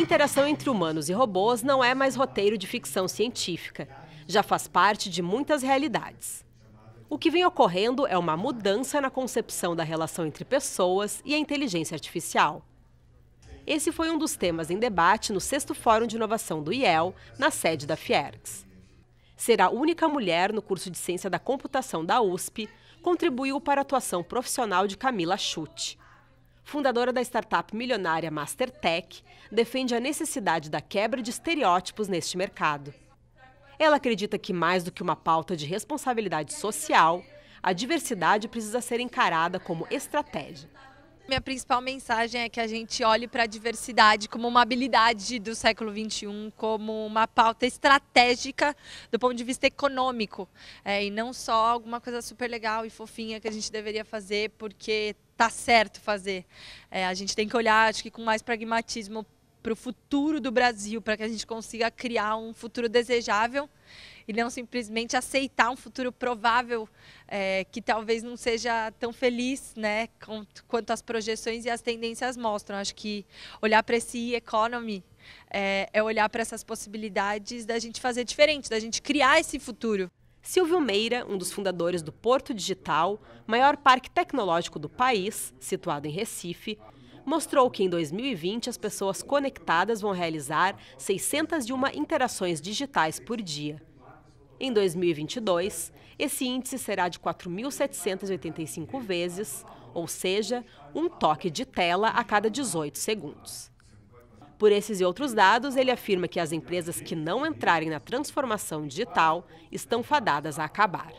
Interação entre humanos e robôs não é mais roteiro de ficção científica. Já faz parte de muitas realidades. O que vem ocorrendo é uma mudança na concepção da relação entre pessoas e a inteligência artificial. Esse foi um dos temas em debate no 6 Fórum de Inovação do IEL, na sede da Fiergs. Ser a única mulher no curso de Ciência da Computação da USP contribuiu para a atuação profissional de Camila Schutt fundadora da startup milionária Mastertech, defende a necessidade da quebra de estereótipos neste mercado. Ela acredita que, mais do que uma pauta de responsabilidade social, a diversidade precisa ser encarada como estratégia. Minha principal mensagem é que a gente olhe para a diversidade como uma habilidade do século XXI, como uma pauta estratégica do ponto de vista econômico, é, e não só alguma coisa super legal e fofinha que a gente deveria fazer porque tá certo fazer. É, a gente tem que olhar, acho que com mais pragmatismo para o futuro do Brasil, para que a gente consiga criar um futuro desejável e não simplesmente aceitar um futuro provável é, que talvez não seja tão feliz, né, quanto, as projeções e as tendências mostram. Acho que olhar para esse economy é, é olhar para essas possibilidades da gente fazer diferente, da gente criar esse futuro. Silvio Meira, um dos fundadores do Porto Digital, maior parque tecnológico do país, situado em Recife, mostrou que em 2020 as pessoas conectadas vão realizar 601 interações digitais por dia. Em 2022, esse índice será de 4.785 vezes, ou seja, um toque de tela a cada 18 segundos. Por esses e outros dados, ele afirma que as empresas que não entrarem na transformação digital estão fadadas a acabar.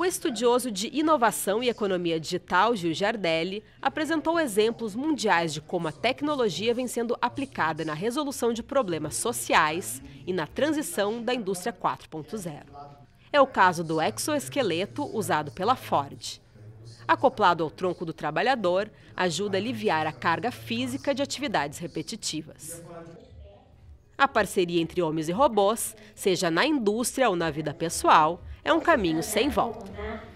O estudioso de inovação e economia digital, Gil Giardelli, apresentou exemplos mundiais de como a tecnologia vem sendo aplicada na resolução de problemas sociais e na transição da indústria 4.0. É o caso do exoesqueleto usado pela Ford. Acoplado ao tronco do trabalhador, ajuda a aliviar a carga física de atividades repetitivas. A parceria entre homens e robôs, seja na indústria ou na vida pessoal, é um caminho sem volta.